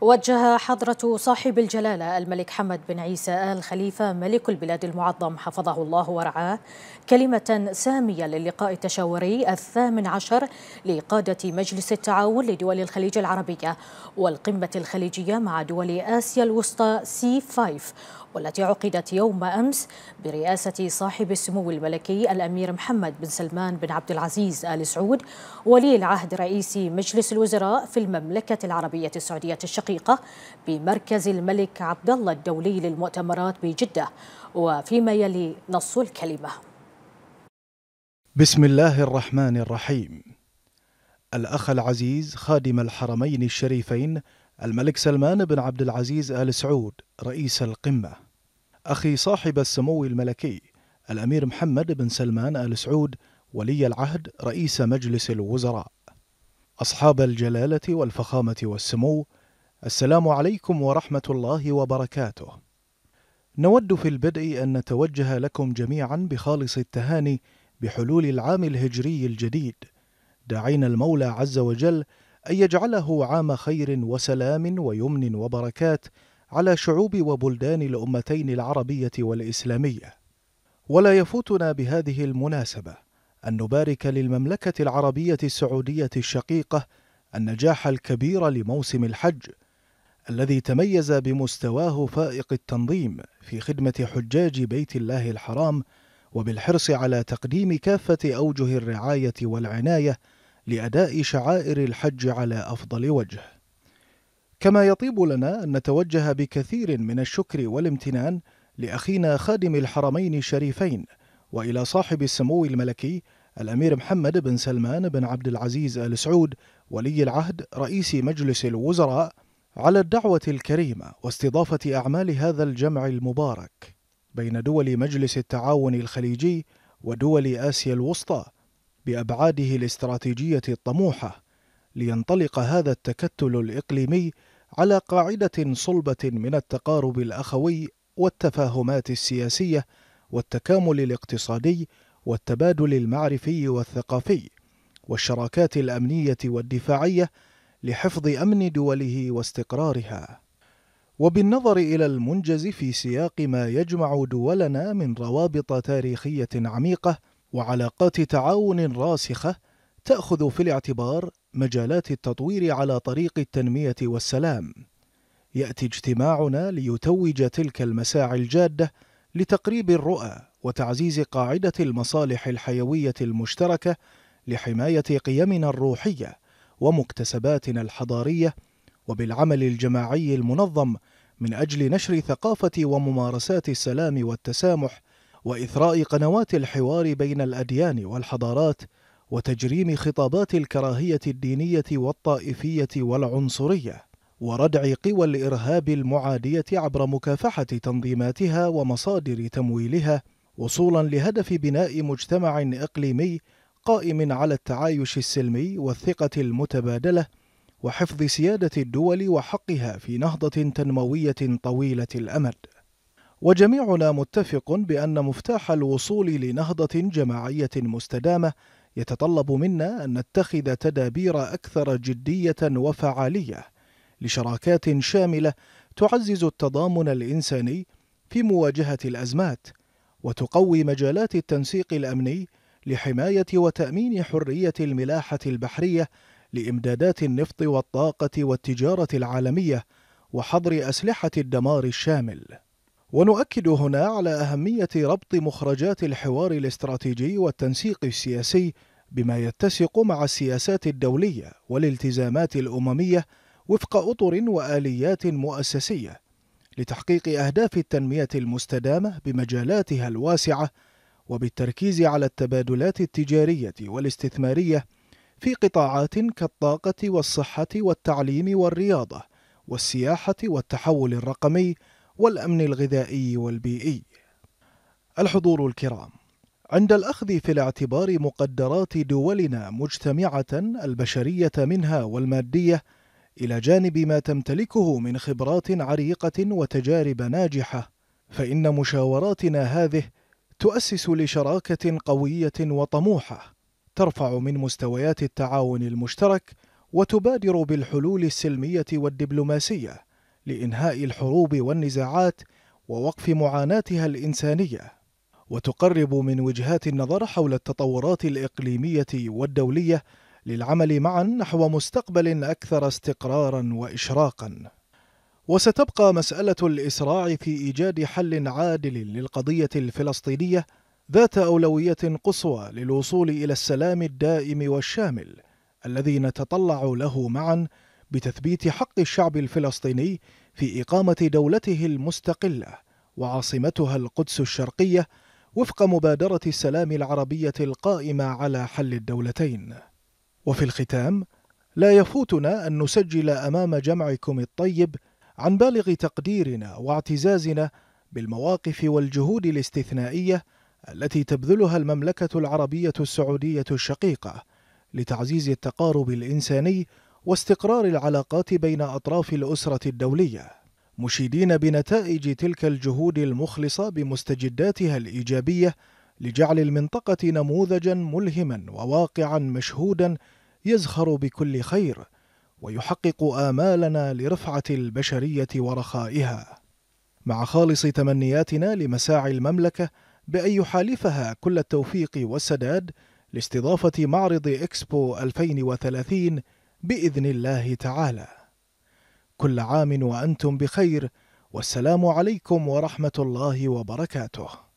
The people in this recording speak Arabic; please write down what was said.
وجه حضرة صاحب الجلالة الملك حمد بن عيسى آل خليفة ملك البلاد المعظم حفظه الله ورعاه كلمة سامية للقاء التشاوري الثامن عشر لقادة مجلس التعاون لدول الخليج العربية والقمة الخليجية مع دول آسيا الوسطى سي 5 والتي عقدت يوم أمس برئاسة صاحب السمو الملكي الأمير محمد بن سلمان بن عبد العزيز آل سعود ولي العهد رئيس مجلس الوزراء في المملكة العربية السعودية الشقيقة الشقيقة بمركز الملك عبد الله الدولي للمؤتمرات بجدة وفيما يلي نص الكلمة بسم الله الرحمن الرحيم الأخ العزيز خادم الحرمين الشريفين الملك سلمان بن عبد العزيز آل سعود رئيس القمة أخي صاحب السمو الملكي الأمير محمد بن سلمان آل سعود ولي العهد رئيس مجلس الوزراء أصحاب الجلالة والفخامة والسمو السلام عليكم ورحمة الله وبركاته. نود في البدء أن نتوجه لكم جميعا بخالص التهاني بحلول العام الهجري الجديد، داعين المولى عز وجل أن يجعله عام خير وسلام ويمن وبركات على شعوب وبلدان الأمتين العربية والإسلامية. ولا يفوتنا بهذه المناسبة أن نبارك للمملكة العربية السعودية الشقيقة النجاح الكبير لموسم الحج الذي تميز بمستواه فائق التنظيم في خدمة حجاج بيت الله الحرام وبالحرص على تقديم كافة أوجه الرعاية والعناية لأداء شعائر الحج على أفضل وجه. كما يطيب لنا أن نتوجه بكثير من الشكر والامتنان لأخينا خادم الحرمين الشريفين وإلى صاحب السمو الملكي الأمير محمد بن سلمان بن عبد العزيز آل سعود ولي العهد رئيس مجلس الوزراء على الدعوة الكريمة واستضافة أعمال هذا الجمع المبارك بين دول مجلس التعاون الخليجي ودول آسيا الوسطى بأبعاده الاستراتيجية الطموحة لينطلق هذا التكتل الإقليمي على قاعدة صلبة من التقارب الأخوي والتفاهمات السياسية والتكامل الاقتصادي والتبادل المعرفي والثقافي والشراكات الأمنية والدفاعية لحفظ امن دوله واستقرارها وبالنظر الى المنجز في سياق ما يجمع دولنا من روابط تاريخيه عميقه وعلاقات تعاون راسخه تاخذ في الاعتبار مجالات التطوير على طريق التنميه والسلام ياتي اجتماعنا ليتوج تلك المساعي الجاده لتقريب الرؤى وتعزيز قاعده المصالح الحيويه المشتركه لحمايه قيمنا الروحيه ومكتسباتنا الحضارية وبالعمل الجماعي المنظم من أجل نشر ثقافة وممارسات السلام والتسامح وإثراء قنوات الحوار بين الأديان والحضارات وتجريم خطابات الكراهية الدينية والطائفية والعنصرية وردع قوى الإرهاب المعادية عبر مكافحة تنظيماتها ومصادر تمويلها وصولا لهدف بناء مجتمع إقليمي قائم على التعايش السلمي والثقة المتبادلة وحفظ سيادة الدول وحقها في نهضة تنموية طويلة الأمد. وجميعنا متفق بأن مفتاح الوصول لنهضة جماعية مستدامة يتطلب منا أن نتخذ تدابير أكثر جدية وفعالية لشراكات شاملة تعزز التضامن الإنساني في مواجهة الأزمات وتقوي مجالات التنسيق الأمني لحماية وتأمين حرية الملاحة البحرية لإمدادات النفط والطاقة والتجارة العالمية وحظر أسلحة الدمار الشامل. ونؤكد هنا على أهمية ربط مخرجات الحوار الاستراتيجي والتنسيق السياسي بما يتسق مع السياسات الدولية والالتزامات الأممية وفق أطر وآليات مؤسسية لتحقيق أهداف التنمية المستدامة بمجالاتها الواسعة وبالتركيز على التبادلات التجارية والاستثمارية في قطاعات كالطاقة والصحة والتعليم والرياضة والسياحة والتحول الرقمي والأمن الغذائي والبيئي. الحضور الكرام عند الأخذ في الاعتبار مقدرات دولنا مجتمعة البشرية منها والمادية إلى جانب ما تمتلكه من خبرات عريقة وتجارب ناجحة، فإن مشاوراتنا هذه تؤسس لشراكه قويه وطموحه ترفع من مستويات التعاون المشترك وتبادر بالحلول السلميه والدبلوماسيه لانهاء الحروب والنزاعات ووقف معاناتها الانسانيه وتقرب من وجهات النظر حول التطورات الاقليميه والدوليه للعمل معا نحو مستقبل اكثر استقرارا واشراقا وستبقى مسألة الإسراع في إيجاد حل عادل للقضية الفلسطينية ذات أولوية قصوى للوصول إلى السلام الدائم والشامل الذي نتطلع له معا بتثبيت حق الشعب الفلسطيني في إقامة دولته المستقلة وعاصمتها القدس الشرقية وفق مبادرة السلام العربية القائمة على حل الدولتين. وفي الختام لا يفوتنا أن نسجل أمام جمعكم الطيب عن بالغ تقديرنا واعتزازنا بالمواقف والجهود الاستثنائيه التي تبذلها المملكه العربيه السعوديه الشقيقه لتعزيز التقارب الانساني واستقرار العلاقات بين اطراف الاسره الدوليه مشيدين بنتائج تلك الجهود المخلصه بمستجداتها الايجابيه لجعل المنطقه نموذجا ملهما وواقعا مشهودا يزخر بكل خير ويحقق آمالنا لرفعة البشرية ورخائها مع خالص تمنياتنا لمساعي المملكة بأن يحالفها كل التوفيق والسداد لاستضافة معرض إكسبو 2030 بإذن الله تعالى كل عام وأنتم بخير والسلام عليكم ورحمة الله وبركاته